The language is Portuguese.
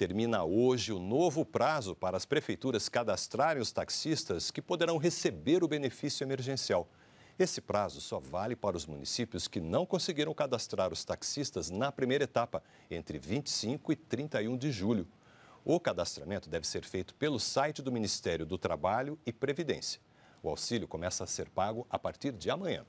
Termina hoje o novo prazo para as prefeituras cadastrarem os taxistas que poderão receber o benefício emergencial. Esse prazo só vale para os municípios que não conseguiram cadastrar os taxistas na primeira etapa, entre 25 e 31 de julho. O cadastramento deve ser feito pelo site do Ministério do Trabalho e Previdência. O auxílio começa a ser pago a partir de amanhã.